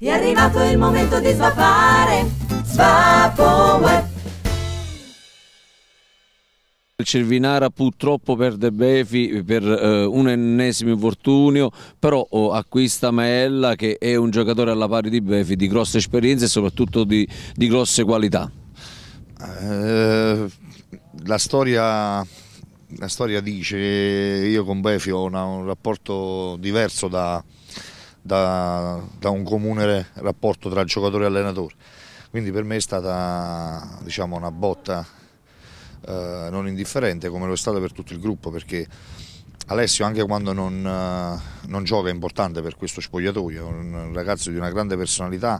È arrivato il momento di svapare. Svapoweb. Il Cervinara purtroppo perde Befi per eh, un ennesimo infortunio, però oh, acquista Maella che è un giocatore alla pari di Befi, di grosse esperienze e soprattutto di, di grosse qualità. Eh, la, storia, la storia dice, io con Befi ho una, un rapporto diverso da, da, da un comune rapporto tra giocatore e allenatore. Quindi per me è stata diciamo, una botta eh, non indifferente come lo è stata per tutto il gruppo perché Alessio anche quando non, eh, non, gioca è importante per questo spogliatoio, è un ragazzo di una grande personalità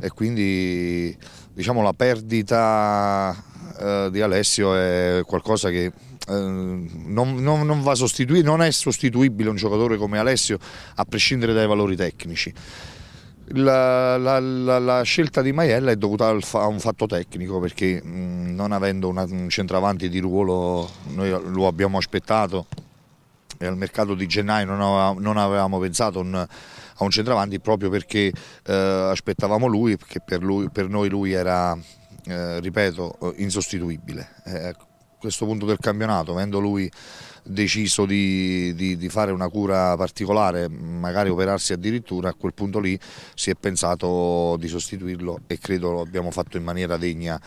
e quindi diciamo, la perdita eh, di Alessio è qualcosa che eh, non, non, non, va sostituire, non è sostituibile un giocatore come Alessio a prescindere dai valori tecnici. La, la, la, la scelta di Maiella è dovuta a un fatto tecnico perché mh, mm, non avendo una, un centravanti di ruolo noi lo abbiamo aspettato e al mercato di gennaio non, aveva, non avevamo pensato un, a un centravanti proprio perché eh, aspettavamo lui, perché per, lui, per noi lui era eh, ripeto, eh, insostituibile. Eh, a questo punto del campionato, avendo lui deciso di, di, di, fare una cura particolare, magari operarsi addirittura, a quel punto lì si è pensato di sostituirlo e credo lo abbiamo fatto in maniera degna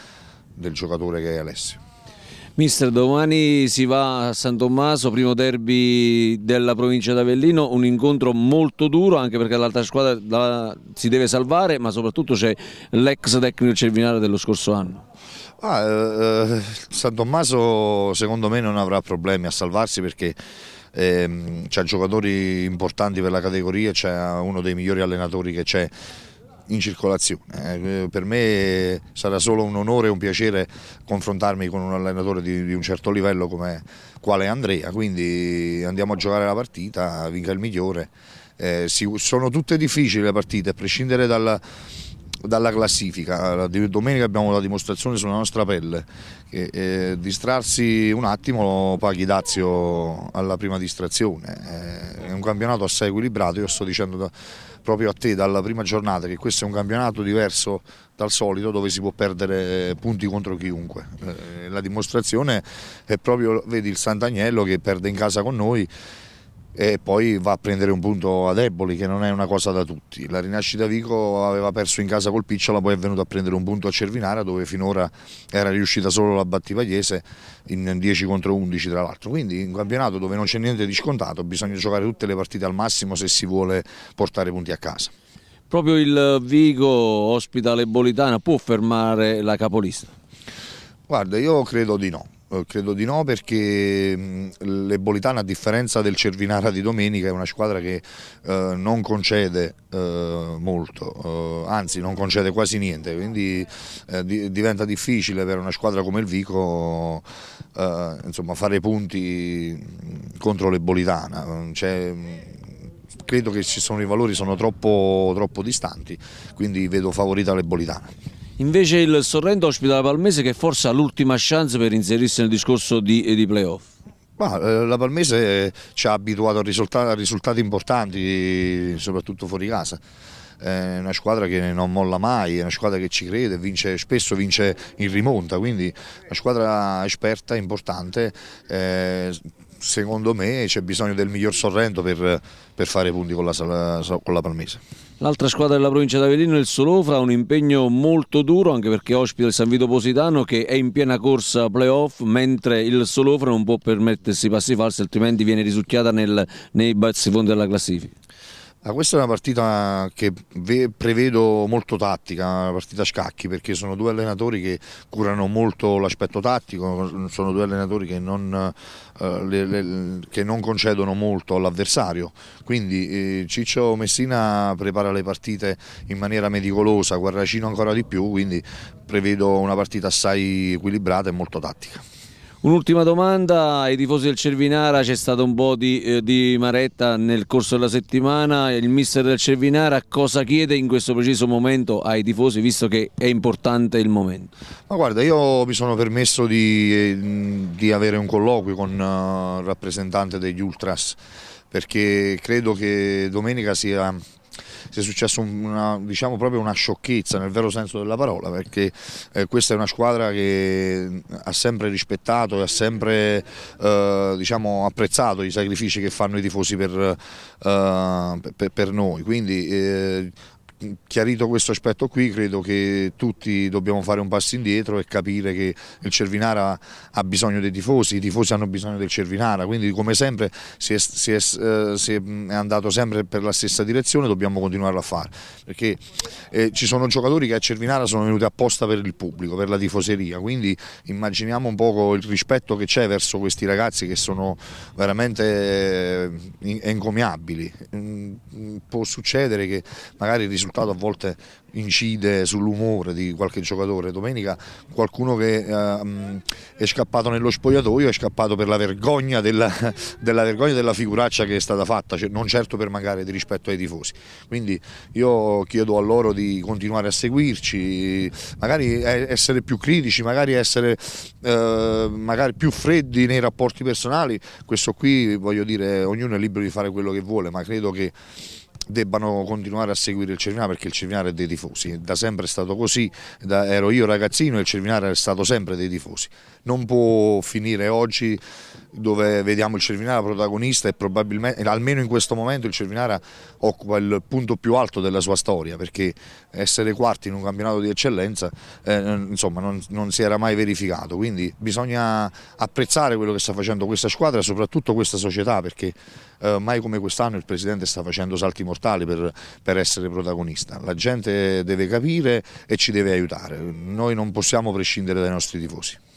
del giocatore che è Alessio. Mister, domani si va a San Tommaso, primo derby della provincia d'Avellino, un incontro molto duro anche perché l'altra squadra la, si deve salvare, ma soprattutto c'è l'ex tecnico cervinale dello scorso anno. Ah, eh, eh San Tommaso secondo me non avrà problemi a salvarsi perché ehm, c'ha giocatori importanti per la categoria, c'è uno dei migliori allenatori che c'è in circolazione. Eh. Eh, per me sarà solo un onore e un piacere confrontarmi con un allenatore di, di un certo livello come quale Andrea, quindi andiamo a giocare la partita, vinca il migliore. Eh, si, sono tutte difficili le partite, a prescindere dalla, dalla classifica. Domenica abbiamo la dimostrazione sulla nostra pelle che eh, distrarsi un attimo paghi Dazio alla prima distrazione. Eh, un campionato assai equilibrato, io sto dicendo da, proprio a te dalla prima giornata che questo è un campionato diverso dal solito dove si può perdere eh, punti contro chiunque. Eh, la dimostrazione è proprio, vedi il Sant'Agnello che perde in casa con noi e poi va a prendere un punto a Deboli che non è una cosa da tutti. La Rinascita Vico aveva perso in casa col Picciola, poi è venuto a prendere un punto a Cervinara dove finora era riuscita solo la Battipagliese in 10 contro 11 tra l'altro. Quindi in campionato dove non c'è niente di scontato bisogna giocare tutte le partite al massimo se si vuole portare punti a casa. Proprio il Vico, ospita le Bolitana può fermare la capolista? Guarda, io credo di no eh, credo di no perché mm, l'Ebolitana a differenza del Cervinara di domenica è una squadra che eh, non concede eh, molto, eh, anzi non concede quasi niente, quindi eh, di, diventa difficile per una squadra come il Vico eh, insomma, fare punti mm, contro l'Ebolitana. Cioè, credo che sono, i valori sono troppo, troppo distanti, quindi vedo favorita l'Ebolitana. Invece il Sorrento ospita la Palmese che forse ha l'ultima chance per inserirsi nel discorso di, eh, di playoff. Ma, eh, la Palmese ci ha abituato a, risultati, a risultati importanti, soprattutto fuori casa è una squadra che non molla mai, è una squadra che ci crede, vince, spesso vince in rimonta, quindi una squadra esperta, importante. Eh, secondo me c'è bisogno del miglior Sorrento per, per fare punti con la, con la Palmese. L'altra squadra della provincia d'Avellino è il Solofra, ha un impegno molto duro anche perché ospita il San Vito Positano che è in piena corsa playoff mentre il Solofra non può permettersi passi falsi altrimenti viene risucchiata nel, nei bassi fondi della classifica. Ah, questa è una partita che prevedo molto tattica, una partita a scacchi, perché sono due allenatori che curano molto l'aspetto tattico, sono due allenatori che non, eh, le, le, che non concedono molto all'avversario. Quindi eh, Ciccio Messina prepara le partite in maniera meticolosa, guarracino ancora di più, quindi prevedo una partita assai equilibrata e molto tattica. Un'ultima domanda, ai tifosi del Cervinara c'è stato un po' di, eh, di, maretta nel corso della settimana, il mister del Cervinara cosa chiede in questo preciso momento ai tifosi visto che è importante il momento? Ma guarda, io mi sono permesso di, eh, di avere un colloquio con eh, il rappresentante degli Ultras perché credo che domenica sia sia successa una, diciamo proprio una sciocchezza nel vero senso della parola perché eh, questa è una squadra che ha sempre rispettato e ha sempre eh, diciamo, apprezzato i sacrifici che fanno i tifosi per, eh, per, per noi quindi eh, chiarito questo aspetto qui credo che tutti dobbiamo fare un passo indietro e capire che il Cervinara ha bisogno dei tifosi, i tifosi hanno bisogno del Cervinara, quindi come sempre si è, si è, eh, si è andato sempre per la stessa direzione, dobbiamo continuare a fare, perché eh, ci sono giocatori che a Cervinara sono venuti apposta per il pubblico, per la tifoseria, quindi immaginiamo un poco il rispetto che c'è verso questi ragazzi che sono veramente eh, encomiabili, mm, mm, può succedere che magari risultati risultato a volte incide sull'umore di qualche giocatore. Domenica qualcuno che eh, è scappato nello spogliatoio è scappato per la vergogna della, della, vergogna della figuraccia che è stata fatta, cioè non certo per mancare di rispetto ai tifosi. Quindi io chiedo a loro di continuare a seguirci, magari essere più critici, magari essere eh, magari più freddi nei rapporti personali. Questo qui voglio dire, ognuno è libero di fare quello che vuole, ma credo che debbano continuare a seguire il Cervinare perché il Cervinare è dei tifosi, da sempre è stato così, da, ero io ragazzino e il Cervinare è stato sempre dei tifosi, non può finire oggi dove vediamo il Cervinara protagonista e probabilmente, almeno in questo momento, il Cervinara occupa il punto più alto della sua storia perché essere quarti in un campionato di eccellenza eh, insomma, non, non, si era mai verificato, quindi bisogna apprezzare quello che sta facendo questa squadra e soprattutto questa società perché eh, mai come quest'anno il Presidente sta facendo salti mortali per, per essere protagonista, la gente deve capire e ci deve aiutare, noi non possiamo prescindere dai nostri tifosi.